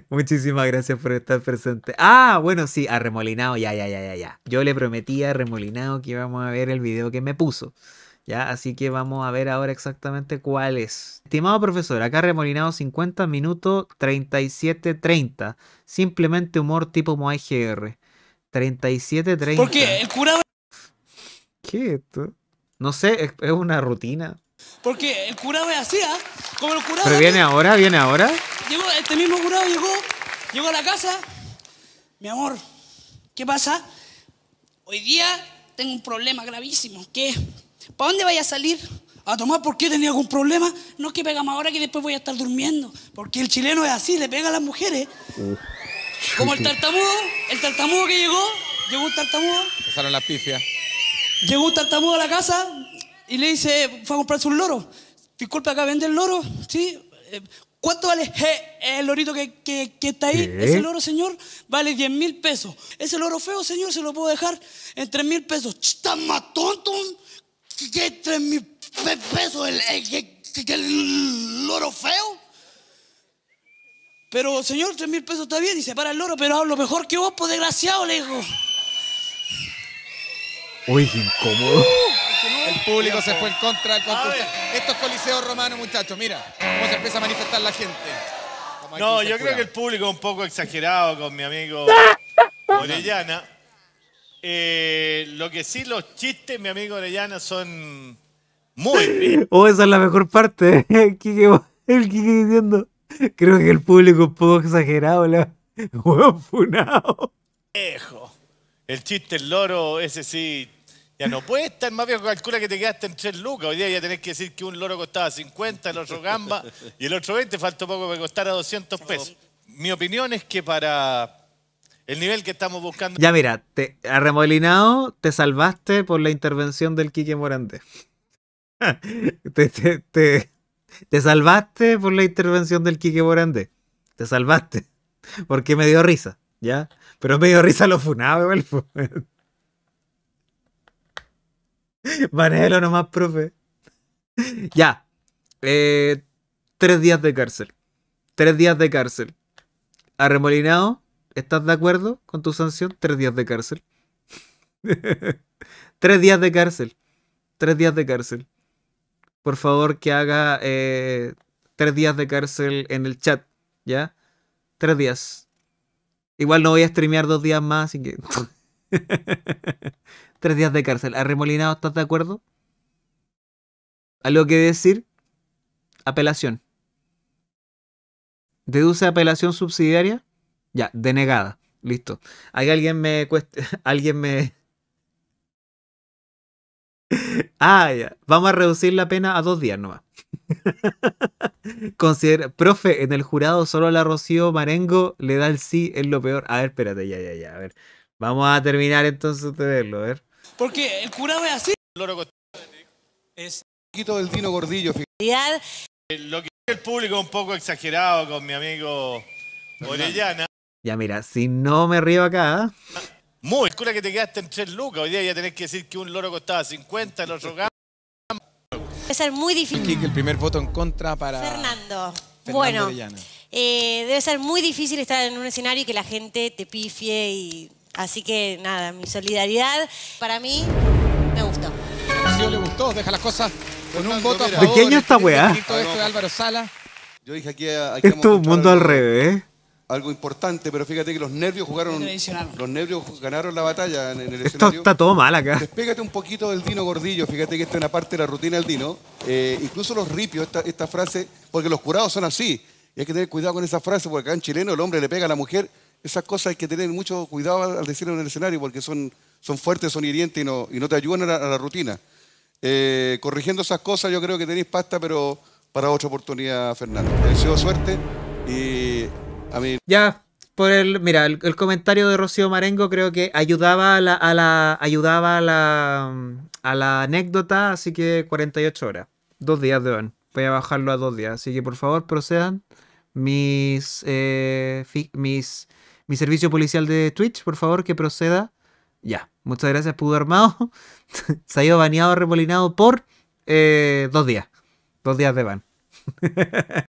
Muchísimas gracias por estar presente. Ah, bueno, sí, arremolinado, ya, ya, ya, ya, ya. Yo le prometí a arremolinado que íbamos a ver el video que me puso. Ya, así que vamos a ver ahora exactamente cuál es. Estimado profesor, acá remolinado 50 minutos 37.30. Simplemente humor tipo Moai GR. 37.30. Porque el curado. ¿Qué es esto? No sé, es una rutina. Porque el curado es así, ¿ah? Como el curado. ¿Pero viene ahora? ¿Viene ahora? llegó, este mismo jurado llegó, llegó a la casa. Mi amor, ¿qué pasa? Hoy día tengo un problema gravísimo. ¿Qué? ¿Para dónde vaya a salir? A tomar, porque qué tenía algún problema? No es que pegamos ahora que después voy a estar durmiendo. Porque el chileno es así, le pega a las mujeres. Como el tartamudo, el tartamudo que llegó, llegó un tartamudo. Pasaron las pifia. Llegó un tartamudo a la casa y le dice, fue a comprarse un loro. Disculpe, acá vende el loro, ¿sí? Eh, ¿Cuánto vale eh, eh, el lorito que, está ahí? Ese loro, señor, vale 10 mil pesos. Ese loro feo, señor, se lo puedo dejar en 3 mil pesos. ¿Está más tonto que 3 mil pesos el, el, loro feo? Pero, señor, 3 mil pesos está bien y se para el loro, pero hablo mejor que vos, pues, desgraciado, le digo. Uy, incómodo público se fue en contra Estos coliseos romanos, muchachos, mira cómo se empieza a manifestar la gente. no, yo creo que el público un poco exagerado con mi amigo Orellana. Eh, lo que sí, los chistes, mi amigo Orellana, son muy bien. Oh, esa es la mejor parte. diciendo. Creo que el público un poco exagerado, la. funado. Ejo. El chiste el loro, ese sí, ya no puede estar más viejo, calcula que te quedaste en 3 lucas. Hoy día ya tenés que decir que un loro costaba 50, el otro gamba y el otro 20, faltó poco para costara 200 pesos. Mi opinión es que para el nivel que estamos buscando. Ya mira, te arremolinado, te salvaste por la intervención del Quique Morante. te, salvaste por la intervención del Quique Morante. Te salvaste. Porque me dio risa, ¿ya? Pero me dio risa lo funado, Banéalo nomás, profe. ya. Eh, tres días de cárcel. Tres días de cárcel. Arremolinado, ¿estás de acuerdo con tu sanción? Tres días de cárcel. tres días de cárcel. Tres días de cárcel. Por favor, que haga eh, tres días de cárcel en el chat. ¿Ya? Tres días. Igual no voy a streamear dos días más, así que. tres días de cárcel. Arremolinado, ¿estás de acuerdo? ¿Algo que decir? Apelación. ¿Deduce apelación subsidiaria? Ya, denegada. Listo. Hay alguien me cueste... alguien me. Ah, ya. Vamos a reducir la pena a dos días nomás. Considera, profe, en el jurado solo la Rocío Marengo le da el sí, es lo peor. A ver, espérate, ya, ya, ya. A ver. Vamos a terminar entonces de verlo, a ver. Porque el curado es así. El loro Es poquito del Dino Gordillo, fíjate. Eh, lo que el público un poco exagerado con mi amigo Orellana. Ya mira, si no me río acá. ¿eh? Muy, cura que te quedaste en tres lucas. Hoy día ya tenés que decir que un loro costaba 50, el otro Va ser muy difícil. El primer voto en contra para. Fernando. bueno, eh, debe ser muy difícil estar en un escenario y que la gente te pifie y Así que nada, mi solidaridad para mí me gustó. Si no le gustó, deja las cosas con un voto a favor. esta este weá? Esto de Álvaro Sala. Yo dije aquí, ah, Esto es un mundo al revés algo importante, pero fíjate que los nervios jugaron. Los nervios ganaron la batalla en el Esto escenario. está todo mal acá. Despégate un poquito del Dino Gordillo, fíjate que esta es una parte de la rutina del Dino. Eh, incluso los ripios, esta, esta frase, porque los curados son así. Y hay que tener cuidado con esa frase, porque acá en chileno el hombre le pega a la mujer esas cosas hay que tener mucho cuidado al decirlo en el escenario porque son, son fuertes, son hirientes y no, y no te ayudan a la, rutina. Eh, corrigiendo esas cosas yo creo que tenéis pasta, pero para otra oportunidad, Fernando. Te deseo suerte y a mí... Ya, por el, mira, el, comentario de Rocío Marengo creo que ayudaba a la, ayudaba a la, a la anécdota, así que 48 horas, dos días de hoy Voy a bajarlo a dos días, así que por favor procedan mis, eh, mis mi servicio policial de Twitch, por favor, que proceda. Ya, muchas gracias, Pudo Armado. Se ha ido baneado, remolinado por eh, dos días. Dos días de ban.